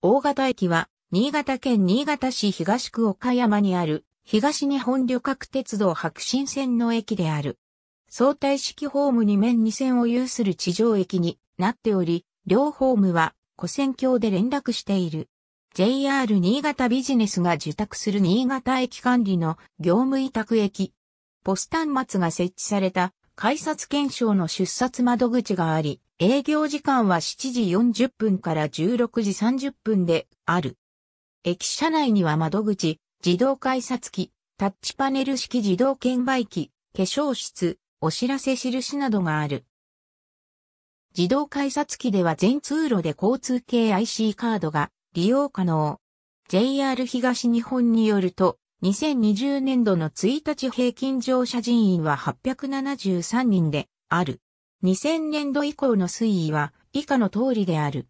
大型駅は、新潟県新潟市東区岡山にある、東日本旅客鉄道白新線の駅である。相対式ホーム2面2線を有する地上駅になっており、両ホームは、古線橋で連絡している。JR 新潟ビジネスが受託する新潟駅管理の業務委託駅。ポスター末が設置された改札検証の出札窓口があり、営業時間は7時40分から16時30分である。駅舎内には窓口、自動改札機、タッチパネル式自動券売機、化粧室、お知らせ印などがある。自動改札機では全通路で交通系 IC カードが利用可能。JR 東日本によると、2020年度の1日平均乗車人員は873人である。2000年度以降の推移は以下の通りである。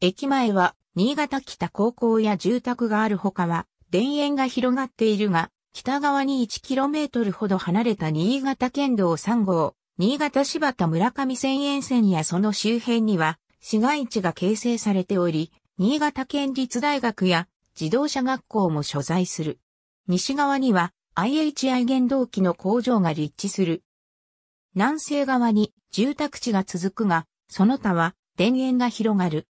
駅前は新潟北高校や住宅があるほかは田園が広がっているが、北側に 1km ほど離れた新潟県道3号、新潟柴田村上線沿線やその周辺には市街地が形成されており、新潟県立大学や自動車学校も所在する。西側には IHI 原動機の工場が立地する。南西側に住宅地が続くが、その他は田園が広がる。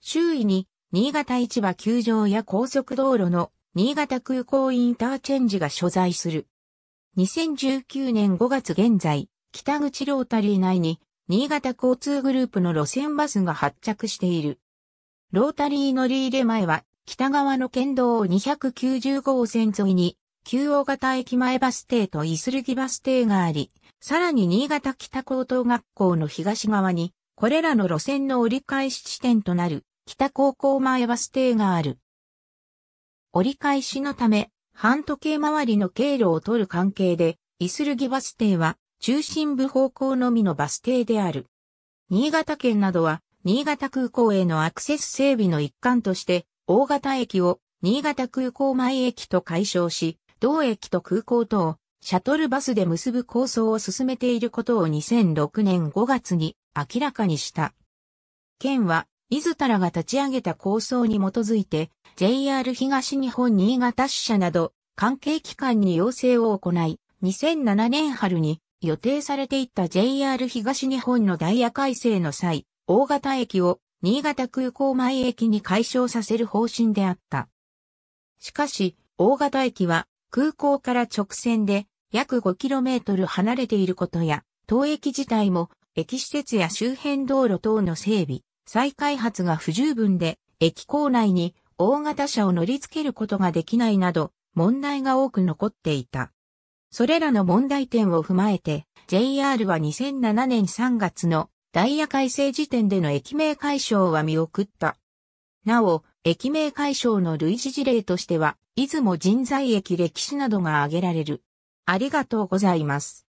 周囲に新潟市場球場や高速道路の新潟空港インターチェンジが所在する。2019年5月現在、北口ロータリー内に新潟交通グループの路線バスが発着している。ロータリー乗り入れ前は北側の県道290号線沿いに、旧大型駅前バス停とイスルギバス停があり、さらに新潟北高等学校の東側に、これらの路線の折り返し地点となる北高校前バス停がある。折り返しのため、半時計回りの経路を取る関係で、イスルギバス停は中心部方向のみのバス停である。新潟県などは、新潟空港へのアクセス整備の一環として、大型駅を新潟空港前駅と解消し、同駅と空港とをシャトルバスで結ぶ構想を進めていることを2006年5月に明らかにした。県は、伊豆たらが立ち上げた構想に基づいて、JR 東日本新潟支社など、関係機関に要請を行い、2007年春に予定されていた JR 東日本のダイヤ改正の際、大型駅を新潟空港前駅に解消させる方針であった。しかし、大型駅は空港から直線で約 5km 離れていることや、当駅自体も駅施設や周辺道路等の整備、再開発が不十分で、駅構内に大型車を乗り付けることができないなど、問題が多く残っていた。それらの問題点を踏まえて、JR は2007年3月のダイヤ改正時点での駅名解消は見送った。なお、駅名解消の類似事例としては、出雲人材駅歴史などが挙げられる。ありがとうございます。